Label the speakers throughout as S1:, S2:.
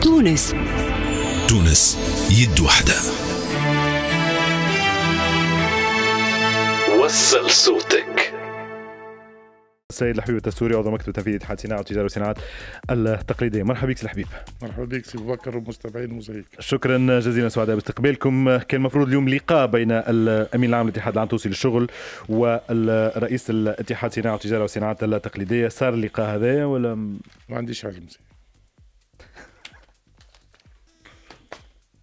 S1: تونس تونس يد وحدة وصل صوتك سيد الحبيب التسوري عضو مكتب تنفيذي اتحاد صناعه وتجاره وصناعات التقليديه مرحبا بك سي الحبيب
S2: مرحبا بك سي بكر ومستمعين مزيك
S1: شكرا جزيلا سعداء باستقبالكم كان المفروض اليوم لقاء بين الامين العام للاتحاد العام التونسي للشغل والرئيس الاتحاد صناعه وتجاره وصناعات التقليديه صار اللقاء هذا ولا ما عنديش علم سي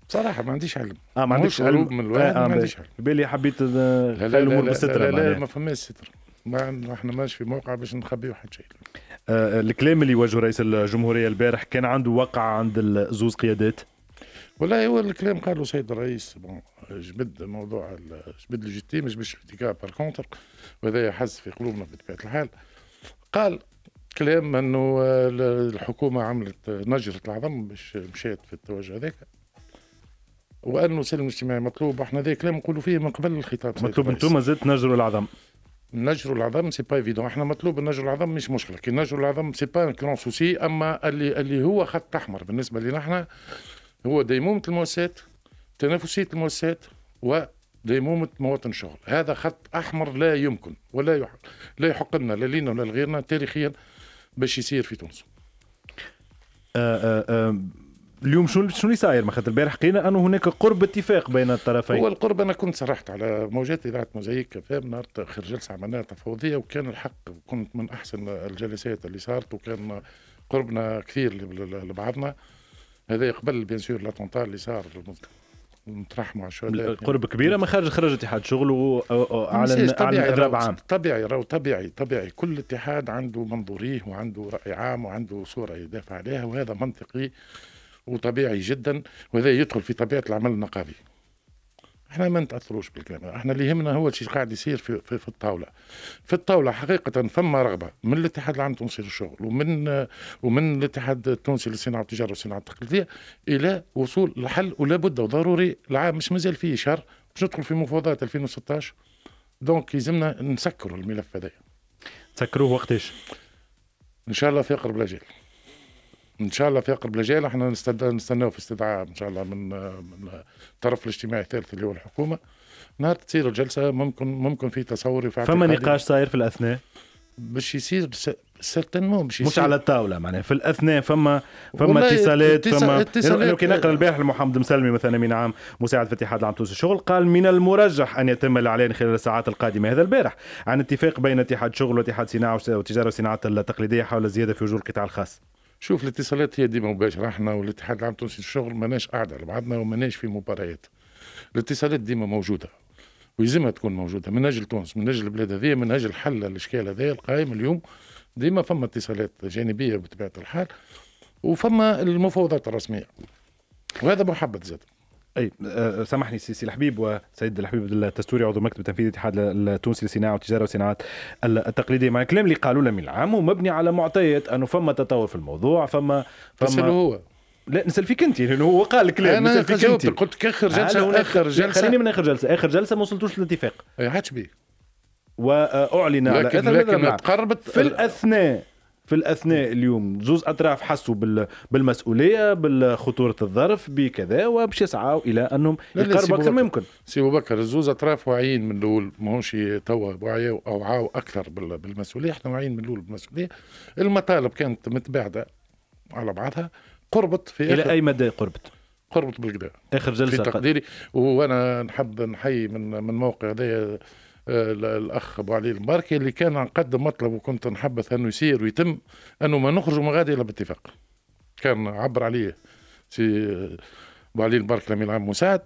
S2: بصراحه ما عنديش علم
S1: اه ما آه، عنديش علم من الواقع آه ما عنديش علم بالي حبيت الامور بالستر لا لا, ما
S2: فماش ستر ما احنا ماش في موقع باش نخبيو حتى شيء
S1: آه الكلام اللي وجهه رئيس الجمهوريه البارح كان عنده وقع عند زوز قيادات والله هو الكلام
S2: قاله سيد الرئيس بون جبد موضوع جبد لوجيتي مش باش ارتكاب بار كونتر وهذا يحز في قلوبنا بطبيعه الحال قال كلام انه الحكومه عملت نجره العظم باش مشات في التوجه هذاك وانه السلم الاجتماعي مطلوب احنا ذا كلام نقولوا فيه من قبل الخطاب مطلوب انتم زدت نجروا العظم نجروا العظم سي با ايفيدون احنا مطلوب نجروا العظم مش مشكله كي نجروا العظم سي با كرون سوسي اما اللي اللي هو خط احمر بالنسبه لنا احنا هو ديمومه المؤسسات تنافسيه المؤسسات و ديمومة مواطن شغل هذا خط أحمر لا يمكن ولا يحق لا يحق لنا لا لينا ولا لغيرنا تاريخيا باش يصير في تونس
S1: آه، آه، آه، اليوم شنو شنو اللي صاير ما خاطر البارح قلنا انه هناك قرب اتفاق بين الطرفين هو القرب
S2: انا كنت صرحت على موجات اذاعه موزايك فام نهار خير جلسه عملناها تفاوضيه وكان الحق كنت من احسن الجلسات اللي صارت وكان قربنا كثير لبعضنا هذا قبل بيان سور لاتونتار اللي صار نترحموا على الشهداء قرب كبيره
S1: ما خارج خرج اتحاد شغل واعلن على اضراب عام
S2: طبيعي راهو طبيعي طبيعي كل اتحاد عنده منظوريه وعنده راي عام وعنده صوره يدافع عليها وهذا منطقي وطبيعي جدا وهذا يدخل في طبيعه العمل النقابي احنا ما نتاثروش بالكلام احنا اللي يهمنا هو الشيء قاعد يصير في, في, في الطاوله في الطاوله حقيقه ثم رغبه من الاتحاد العام التونسي للشغل ومن ومن الاتحاد التونسي للصناعه والتجاره والصناعه التقليديه الى وصول لحل ولا بد وضروري العام مش مازال فيه شهر باش ندخل في مفاوضات 2016 دونك يلزمنا نسكروا الملف هذا تسكروه وقتاش ان شاء الله في اقرب الاجل ان شاء الله في اقرب الاجيال احنا نستناو في استدعاء ان شاء الله من من الطرف الاجتماعي الثالث اللي هو الحكومه نهار تصير الجلسه ممكن ممكن في تصور في فما نقاش
S1: صاير في الاثناء باش يصير سيرتينمون باش مش على الطاوله معناها في الاثناء فما فما اتصالات فما اتصالات كي نقرا البارح لمحمد مسلمي مثلا من عام مساعد في اتحاد العام تونس الشغل قال من المرجح ان يتم الاعلان خلال الساعات القادمه هذا البارح عن اتفاق بين اتحاد شغل
S2: واتحاد صناعه وتجاره وصناعات التقليديه حول الزياده في اجور القطاع الخاص شوف الاتصالات هي ديما مباشرة احنا والاتحاد العام التونسي للشغل ماناش قاعدة على بعضنا وماناش في مباريات الاتصالات ديما موجودة ويلزمها تكون موجودة من أجل تونس من أجل البلاد هذه من أجل حل الإشكال هذا القائم اليوم ديما فما اتصالات جانبية بطبيعة الحال وفما المفاوضات الرسمية وهذا محبط زاد اي آه، آه، سامحني سي الحبيب
S1: وسيد الحبيب التستوري عضو مكتب التنفيذي الاتحاد التونسي للصناعه والتجاره والصناعات التقليديه مع الكلام اللي قالوا من العام ومبني على معطيات انه فما تطور في الموضوع فما فما هو لا نسال فيك انت لانه هو قال الكلام نسال فيك انت قلت لك اخر جلسه اخر جلسه خليني من اخر جلسه اخر جلسه ما وصلتوش للاتفاق اي حاتش بيه واعلن لكن على اثر لكن تقربت في الاثناء في الاثناء اليوم زوز اطراف حسوا
S2: بالمسؤوليه بخطوره الظرف بكذا وباش يسعوا الى انهم يقربوا اكثر ما يمكن سي ابو بكر الزوز اطراف واعيين من الاول ماهوش توا وعيوا او عاو اكثر بالمسؤوليه احنا واعيين من الاول بالمسؤوليه المطالب كانت متباعده على بعضها قربت في الى اي مدى قربت؟ قربت بالقدا اخر جلسه في تقديري وانا نحب نحيي من من موقع هذايا الاخ ابو علي المباركي اللي كان نقدم مطلب وكنت نحبث انه يسير ويتم انه ما نخرجوا من غادي الا باتفاق كان عبر عليه سي ابو علي المباركي الامين العام مساعد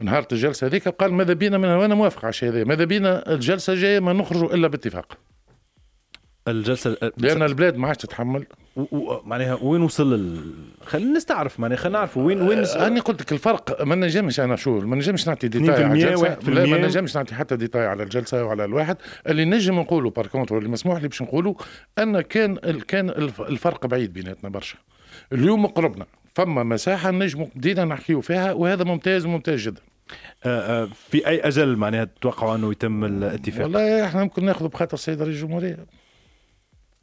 S2: نهار الجلسه هذيك قال ماذا بينا من وانا موافق على الشيء هذا ماذا بينا الجلسه الجايه ما نخرجوا الا باتفاق الجلسه أه، لان البلاد ما عادش تتحمل معناها وين وصل ال... خلينا نستعرف معناها خلينا نعرفوا وين وين آه انا قلت لك الفرق ما نجمش انا شو ما نجمش نعطي ديتاي على الجلسه ما نجمش نعطي حتى ديتاي على الجلسه وعلى الواحد اللي نجم نقوله بار كونتر اللي مسموح لي باش نقوله ان كان كان الفرق بعيد بيناتنا برشا اليوم قربنا فما مساحه نجم بدينا نحكيو فيها وهذا ممتاز وممتاز جدا أه، أه، في اي اجل معناها تتوقعوا انه يتم الاتفاق؟ والله احنا ممكن ناخذ بخاطر السيد رئيس الجمهوريه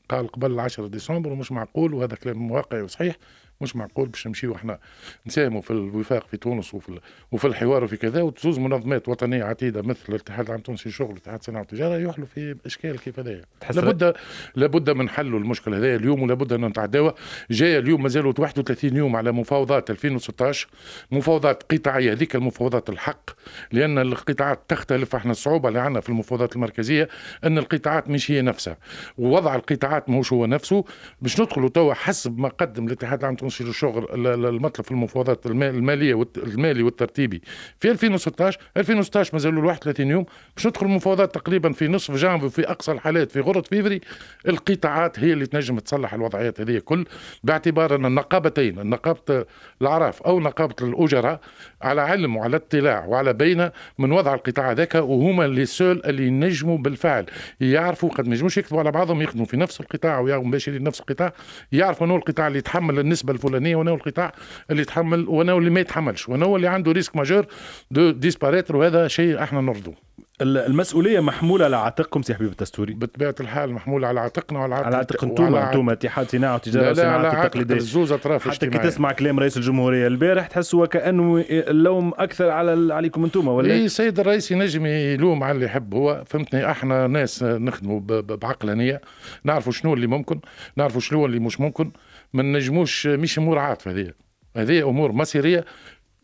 S2: قال قبل 10 ديسمبر ومش معقول وهذا كلام واقعي وصحيح مش معقول باش نمشيو احنا نساهموا في الوفاق في تونس وفي وفي الحوار وفي كذا وتزوز منظمات وطنيه عتيده مثل الاتحاد العام التونسي للشغل والاتحاد الصناعه والتجاره يحلوا في اشكال كيف هذايا لابد لابد من حل المشكله هذايا اليوم ولابد ان نتعداوها جايه اليوم مازالوا 31 يوم على مفاوضات 2016 مفاوضات قطاعيه هذيك المفاوضات الحق لان القطاعات تختلف احنا الصعوبه اللي عندنا في المفاوضات المركزيه ان القطاعات مش هي نفسها ووضع القطاعات ماهوش هو نفسه باش ندخلوا توا حسب ما قدم الاتحاد العام التونسي التونسي الشغل المطلب في المفاوضات الماليه المالي والترتيبي في 2016 2016 مازالوا 31 يوم باش ندخل المفاوضات تقريبا في نصف جانفي في اقصى الحالات في غرة فيفري القطاعات هي اللي تنجم تصلح الوضعيات هذه كل باعتبار ان النقابتين نقابه العراف او نقابه الاجراء على علم وعلى اطلاع وعلى بينه من وضع القطاع هذاك وهما اللي سول اللي ينجموا بالفعل يعرفوا قد ما ينجموش يكتبوا على بعضهم يخدموا في نفس القطاع ويا مباشرين نفس القطاع يعرفوا انه القطاع اللي يتحمل النسبه الفلانيه وانا القطاع اللي يتحمل وانا اللي ما يتحملش وانا اللي عنده ريسك ماجور دو ديسباريتر وهذا شيء احنا نرضوه المسؤوليه محموله على عاتقكم سي حبيب التستوري بطبيعه الحال محموله على عاتقنا وعلى عاتق على عاتق انتم انتم اتحاد صناعه وتجاره لا التقليديه زوز اطراف
S1: حتى كي تسمع كلام رئيس الجمهوريه البارح تحس وكانه اللوم اكثر على عليكم انتم
S2: ولا اي السيد الرئيس ينجم يلوم على اللي يحب هو فهمتني احنا ناس نخدموا بعقلانيه نعرفوا شنو اللي ممكن نعرفوا شنو اللي مش ممكن ما نجموش مش امور عاطفه هذه هذه امور مصيريه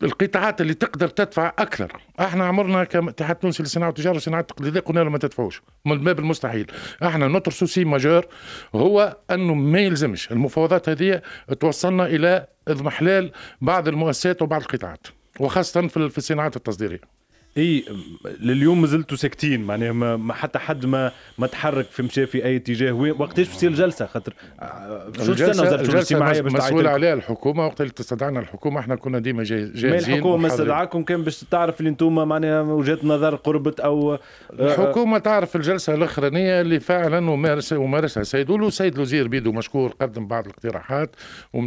S2: القطاعات اللي تقدر تدفع اكثر احنا عمرنا كاتحاد تونسي للصناعه والتجاره والصناعه التقليديه قلنا له ما تدفعوش من الباب المستحيل احنا نطر سوسي ماجور هو انه ما يلزمش المفاوضات هذه توصلنا الى اضمحلال بعض المؤسسات وبعض القطاعات وخاصه في الصناعات التصديريه اي لليوم ما زلتوا ساكتين معناها ما, حتى حد ما ما تحرك في مشى في اي اتجاه وين وقتاش بتصير الجلسه خاطر شو تستنى وزاره الاجتماعيه باش مسؤول عليها الحكومه وقت اللي تستدعنا الحكومه احنا كنا ديما جاهزين ما الحكومه ما استدعاكم كان باش تعرف اللي انتم معناها وجهه نظر قربت او آه، الحكومه تعرف الجلسه الاخرانيه اللي فعلا ومارس السيد ولو السيد الوزير بيدو مشكور قدم بعض الاقتراحات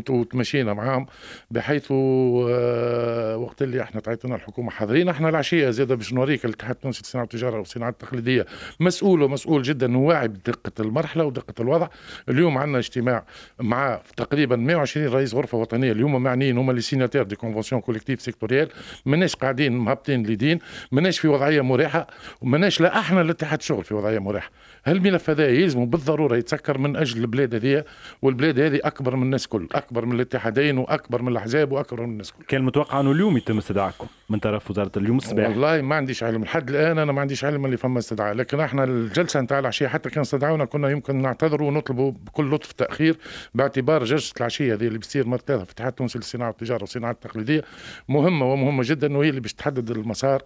S2: وتمشينا معاهم بحيث آه، وقت اللي احنا تعيطنا الحكومه حاضرين احنا العشيه زيادة باش نوريك الاتحاد التونسي لصناعة التجارة والصناعة التقليدية مسؤول ومسؤول جدا وواعي بدقة المرحلة ودقة الوضع اليوم عندنا اجتماع مع تقريبا 120 رئيس غرفة وطنية اليوم معنيين هما لي سيناتير دي كونفونسيون كوليكتيف سيكتوريال ماناش قاعدين مهبطين ليدين ماناش في وضعية مريحة وماناش لا احنا الاتحاد شغل في وضعية مريحة هل الملف هذا يلزم بالضرورة يتسكر من أجل البلاد هذه والبلاد هذه أكبر من الناس كل أكبر من الاتحادين وأكبر من الأحزاب وأكبر من الناس كل كان متوقع أنه اليوم يتم استدعاكم من طرف وزارة اليوم الصباح والله ما عنديش علم لحد الان انا ما عنديش علم اللي فما استدعاء لكن احنا الجلسه نتاع العشيه حتى كان استدعونا كنا يمكن نعتذر ونطلبوا بكل لطف تاخير باعتبار جلسه العشيه هذه اللي بتصير مره ثالثه في اتحاد تونسي للصناعه والتجاره والصناعه التقليديه مهمه ومهمه جدا وهي اللي باش تحدد المسار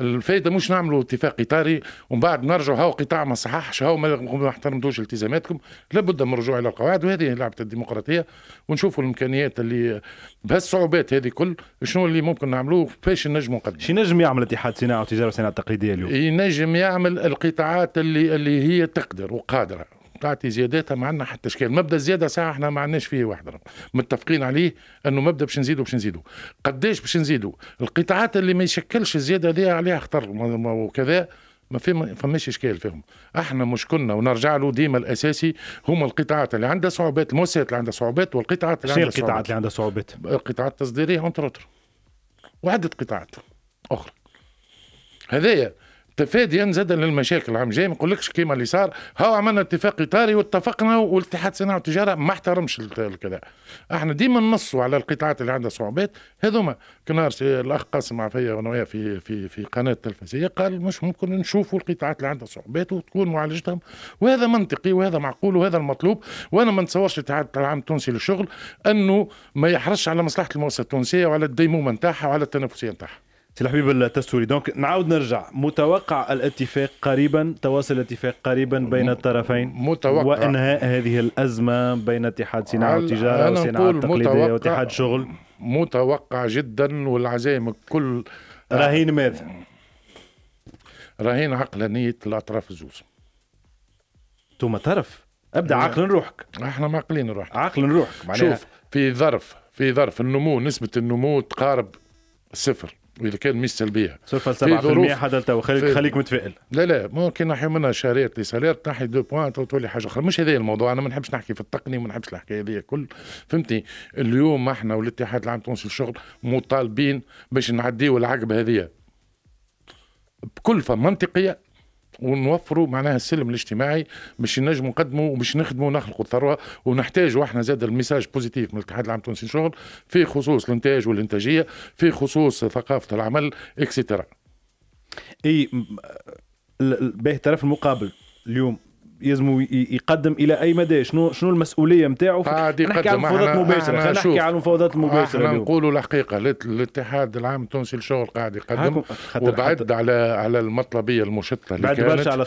S2: الفائده مش نعملوا اتفاق اطاري ومن بعد نرجعوا هاو قطاع ما صححش هاو ما احترمتوش التزاماتكم لابد من الرجوع الى القواعد وهذه لعبه الديمقراطيه ونشوفوا الامكانيات اللي بهالصعوبات هذه كل شنو اللي ممكن نعملوه باش نجموا نقدموا شنو نجم يعمل اتحاد صناعه وتجاره صناعه تقليديه اليوم ينجم يعمل القطاعات اللي اللي هي تقدر وقادره تعطي زياداتها ما عندنا حتى اشكال مبدا الزياده ساعه احنا ما عندناش فيه واحد متفقين عليه انه مبدا باش نزيدوا باش نزيدوا قداش باش نزيدوا القطاعات اللي ما يشكلش الزياده دي عليها خطر وكذا ما في فماش اشكال فيهم احنا مشكلنا ونرجع له ديما الاساسي هما القطاعات اللي عندها صعوبات المؤسسات اللي عندها صعوبات والقطاعات اللي عندها صعوبات القطاعات اللي عندها صعوبات القطاعات التصديريه اونتر وعده قطاعات اخرى هذايا تفاديا زاد للمشاكل العام الجاي ما نقولكش كيما اللي صار هاو عملنا اتفاق اطاري واتفقنا والاتحاد الصناعي والتجاره ما احترمش الكذا احنا ديما ننصوا على القطاعات اللي عندها صعوبات هذوما كنار الاخ قاسم عفيه ونوايا في في في قناه تلفزيونيه قال مش ممكن نشوفوا القطاعات اللي عندها صعوبات وتكون معالجتهم وهذا منطقي وهذا معقول وهذا المطلوب وانا ما نتصورش الاتحاد العام التونسي للشغل انه ما يحرصش على مصلحه المؤسسه التونسيه وعلى الديمومه نتاعها وعلى التنافسيه نتاعها سي الحبيب التستوري
S1: دونك نعاود نرجع متوقع الاتفاق قريبا تواصل الاتفاق قريبا بين الطرفين
S2: متوقع وانهاء هذه الازمه بين اتحاد صناعه التجاره والصناعه التقليديه واتحاد شغل متوقع جدا والعزائم كل رهين ماذا؟ رهين عقلانيه الاطراف الزوز ثم طرف
S1: ابدا عقل روحك احنا معقلين روحك عقل روحك شوف
S2: في ظرف في ظرف النمو نسبه النمو تقارب صفر واذا كان مش سلبيه صفر 7% حدا وخليك خليك متفائل لا لا ممكن نحيو منها شهريات لي سالير تنحي دو بوان تولي حاجه اخرى مش هذا الموضوع انا ما نحبش نحكي في التقنيه وما نحبش الحكايه هذه كل فهمتني اليوم احنا والاتحاد العام التونسي للشغل مطالبين باش نعديو العقبه هذه بكلفه منطقيه ونوفروا معناها السلم الاجتماعي باش نجموا نقدموا وباش نخدموا ونخلقوا الثروه ونحتاجوا احنا زاد الميساج بوزيتيف من الاتحاد العام التونسي للشغل في خصوص الانتاج والانتاجيه في خصوص ثقافه العمل اكسترا
S1: اي باهي الطرف المقابل اليوم يلزم يقدم الى اي مدى شنو شنو المسؤوليه نتاعو نحكي, قدم. على المفاوضات المباشره خلينا نحكي على
S2: المفاوضات المباشره احنا نقولوا الحقيقه الاتحاد العام التونسي للشغل قاعد يقدم وبعد على على المطلبيه المشطه اللي بعد برشا على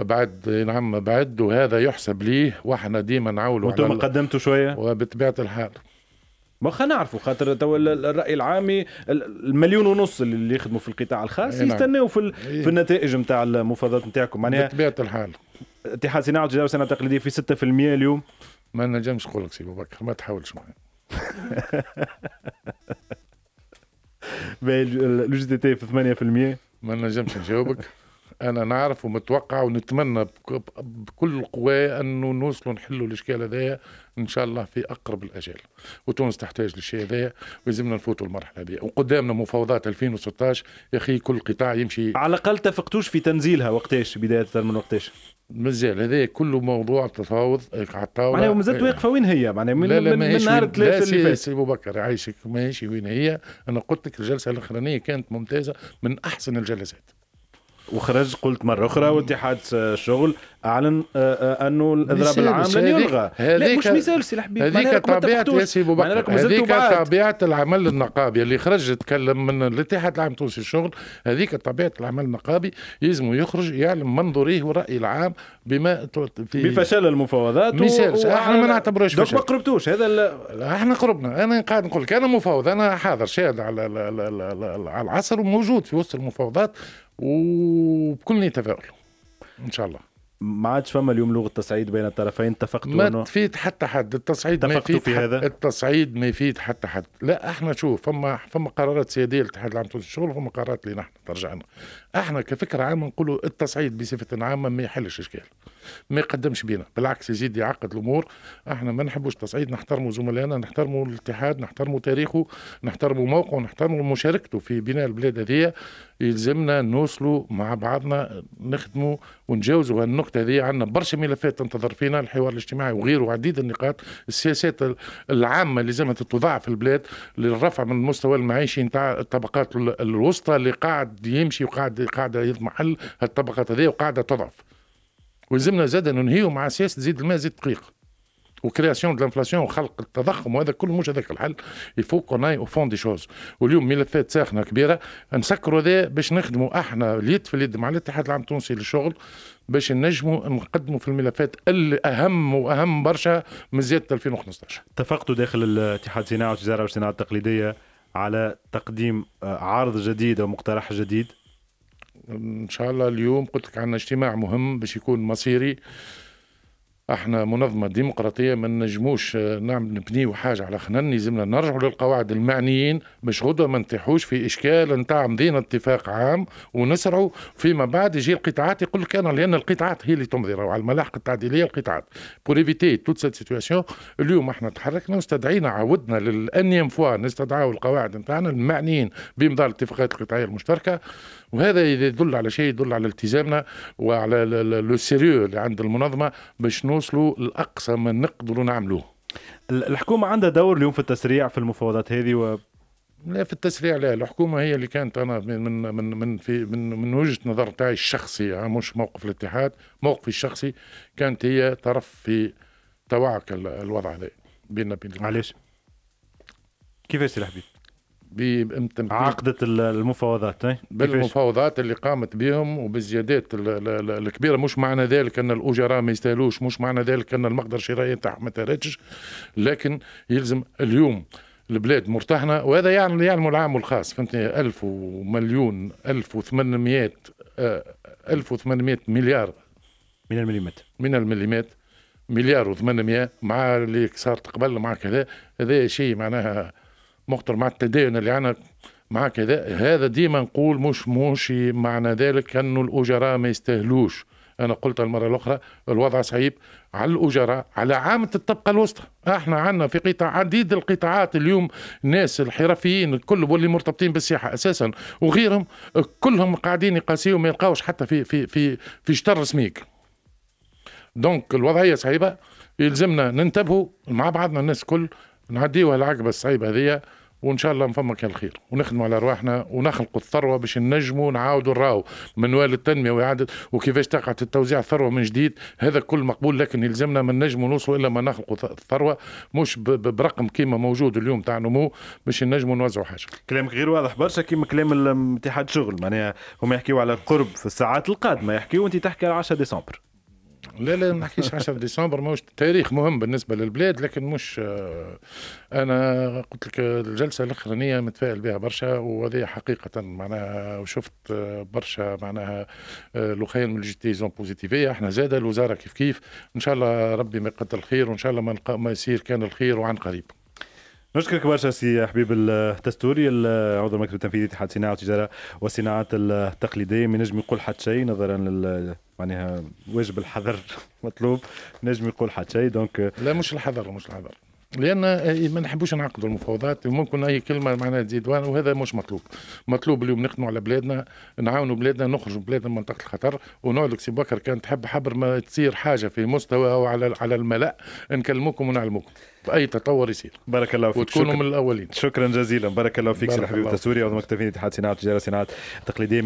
S2: 12% بعد نعم بعد وهذا يحسب ليه واحنا ديما نعاولوا وانتم قدمتوا شويه وبطبيعه الحال
S1: ما خلينا نعرفوا خاطر توا الراي العامي المليون ونص اللي يخدموا في القطاع الخاص نعم. يستناو في, في النتائج نتاع المفاوضات نتاعكم معناها بطبيعه الحال اتحاد صناعه الجدار والصناعه التقليديه في 6% اليوم ما نجمش نقول لك سي بكر ما تحاولش معايا
S2: لو جي تي في 8% ما نجمش نجاوبك انا نعرف ومتوقع ونتمنى بكل قوايا انه نوصلوا نحلوا الاشكال هذايا ان شاء الله في اقرب الاجال وتونس تحتاج للشيء هذايا ولازمنا نفوتوا المرحله هذه وقدامنا مفاوضات 2016 يا اخي كل قطاع يمشي على الاقل تفقتوش في تنزيلها وقتاش بدايه من وقتاش مازال هذا كله موضوع تفاوض على الطاوله معناها مازالت آه، واقفه وين هي معناها من, لا لا من, من نهار ثلاثه اللي فات سي بكر عايشك ماشي وين هي انا قلت لك الجلسه الاخرانيه كانت ممتازه من احسن الجلسات
S1: وخرج قلت مره اخرى واتحاد الشغل اعلن آه، آه،
S2: انه الاضراب العام لن يلغى هذيك مش مثال سي الحبيب هذيك طبيعه يا سي بكر هذيك طبيعه العمل النقابي اللي خرج يتكلم من الاتحاد العام التونسي الشغل هذيك طبيعه العمل النقابي يلزم يخرج يعلم منظوريه والراي العام بما في بفشل المفاوضات ميسيرش و... احنا ما نعتبروش فشل ما قربتوش هذا ال... احنا قربنا انا قاعد نقول لك انا مفاوض انا حاضر شاهد على على العصر وموجود في وسط المفاوضات وبكل تفاؤل ان شاء الله ما عادش فما اليوم لغه
S1: تصعيد بين الطرفين
S2: اتفقتوا ما أنه... تفيد حتى حد التصعيد ما يفيد في هذا التصعيد ما يفيد حتى حد لا احنا شوف فما فما قرارات سياديه للاتحاد العام التونسي الشغل وفما قرارات اللي نحن ترجعنا احنا كفكره عامه نقولوا التصعيد بصفه عامه ما يحلش اشكال ما يقدمش بينا بالعكس يزيد يعقد الامور احنا ما نحبوش تصعيد نحترموا زملائنا نحترموا الاتحاد نحترموا تاريخه نحترموا موقعه نحترموا مشاركته في بناء البلاد هذه يلزمنا نوصلوا مع بعضنا نخدموا ونجاوزوا هالنقطة هذه عندنا برشا ملفات تنتظر فينا الحوار الاجتماعي وغيره عديد النقاط السياسات العامة اللي لازمها تتوضع في البلاد للرفع من المستوى المعيشي نتاع الطبقات الوسطى اللي قاعد يمشي وقاعد قاعدة يضمحل الطبقات هذه وقاعدة تضعف ولزمنا زاد ننهيو مع سياسه زيد الماء زيد دقيق وكرياسيون دو لانفلاسيون وخلق التضخم وهذا كله مش هذاك الحل يفو كون اي او فون دي شوز واليوم ملفات ساخنه كبيره نسكروا هذا باش نخدموا احنا اليد في اليد مع الاتحاد العام التونسي للشغل باش نجموا نقدموا في الملفات الاهم واهم برشا من زياده 2015 اتفقتوا داخل الاتحاد صناعه
S1: والتجاره والصناعه التقليديه على تقديم عرض جديد او مقترح جديد
S2: ان شاء الله اليوم قلت لك عندنا اجتماع مهم باش يكون مصيري احنا منظمه ديمقراطيه ما نجموش آه، نعمل نبنيو حاجه على خنن لازمنا نرجع للقواعد المعنيين باش غدوه ما نطيحوش في اشكال نتاع مدينه اتفاق عام ونسرعوا فيما بعد يجي القطاعات يقول لك انا لان القطاعات هي اللي تمضي على الملاحق التعديليه القطاعات بور ايفيتي توت سيت سيتواسيون اليوم احنا تحركنا واستدعينا عاودنا للانيم فوا نستدعاو القواعد نتاعنا المعنيين بامضاء الاتفاقات القطاعيه المشتركه وهذا يدل على شيء يدل على التزامنا وعلى لو سيريو اللي عند المنظمه باش نوصلوا لاقصى ما نقدروا نعملوه الحكومه عندها دور اليوم في التسريع في المفاوضات هذه و... لا في التسريع لا الحكومه هي اللي كانت انا من من من في من من وجهه نظر تاعي الشخصي مش موقف الاتحاد موقفي الشخصي كانت هي طرف في توعك الوضع هذا بيننا بين علاش
S1: كيفاش سي الحبيب عقدة المفاوضات إيه؟
S2: بالمفاوضات اللي قامت بهم وبالزيادات الكبيرة مش معنى ذلك أن الأجراء ما يستاهلوش مش معنى ذلك أن المقدر الشرائي تاعهم ما تارتش لكن يلزم اليوم البلاد مرتحنة وهذا يعني يعلم العام والخاص فهمتني ألف ومليون ألف وثمانمائة آه، ألف وثمانمائة مليار من المليمتر من المليمتر مليار و800 مع اللي صارت قبل مع كذا هذا شيء معناها مقتل مع التدين اللي انا مع كذا هذا ديما نقول مش مش معنى ذلك أنه الأجراء ما يستاهلوش أنا قلت المرة الأخرى الوضع صعيب على الأجراء على عامة الطبقة الوسطى احنا عندنا في قطاع عديد القطاعات اليوم ناس الحرفيين الكل واللي مرتبطين بالسياحة أساسا وغيرهم كلهم قاعدين يقاسيو ما يلقاوش حتى في في في في شطر سميك دونك الوضعية صعيبة يلزمنا ننتبهوا مع بعضنا الناس كل نعديوها العقبة الصعيبة هذه وان شاء الله نفهمك الخير ونخدموا على ارواحنا ونخلقوا الثروه باش نجموا نعاودوا نراو منوال التنميه واعاده وكيفاش تقعد التوزيع الثروه من جديد هذا كل مقبول لكن يلزمنا ما نجموا نوصلوا الا ما نخلقوا الثروه مش برقم كيما موجود اليوم تاع نمو باش نجموا نوزعوا حاجه
S1: كلامك غير واضح برشا كيما كلام اتحاد شغل معناها هم يحكيوا على القرب في
S2: الساعات القادمه يحكيوا انت تحكي على 10 ديسمبر لا لا ما نحكيش 10 ديسمبر ماهوش تاريخ مهم بالنسبه للبلاد لكن مش آه، انا قلت لك الجلسه الاخرانيه متفائل بها برشا وهذه حقيقه معناها وشفت آه، برشا معناها آه، لوخين من الجيتيزون بوزيتيفيه احنا زاده الوزاره كيف كيف ان شاء الله ربي ما يقدر الخير وان شاء الله ما يصير كان الخير وعن قريب نشكرك
S1: برشا سي حبيب التستوري عضو المكتب التنفيذي اتحاد الصناعه والتجاره والصناعات التقليديه من نجم يقول حد شيء نظرا لل معناها واجب الحذر مطلوب
S2: نجم يقول حد شيء دونك لا مش الحذر مش الحذر لان آه، إيه، ما نحبوش نعقدوا المفاوضات وممكن اي كلمه معناها تزيد وهذا مش مطلوب مطلوب اليوم نخدموا على بلادنا نعاونوا بلادنا نخرجوا بلادنا من منطقه الخطر لك سي بكر كان تحب حبر ما تصير حاجه في مستوى او على على الملا نكلموكم ونعلموكم باي تطور يصير بارك الله فيك وتكونوا من الاولين شكرا جزيلا بارك الله فيك سي الحبيب التسوري
S1: عضو مكتب اتحاد صناعه التجاره صناعه تقليديه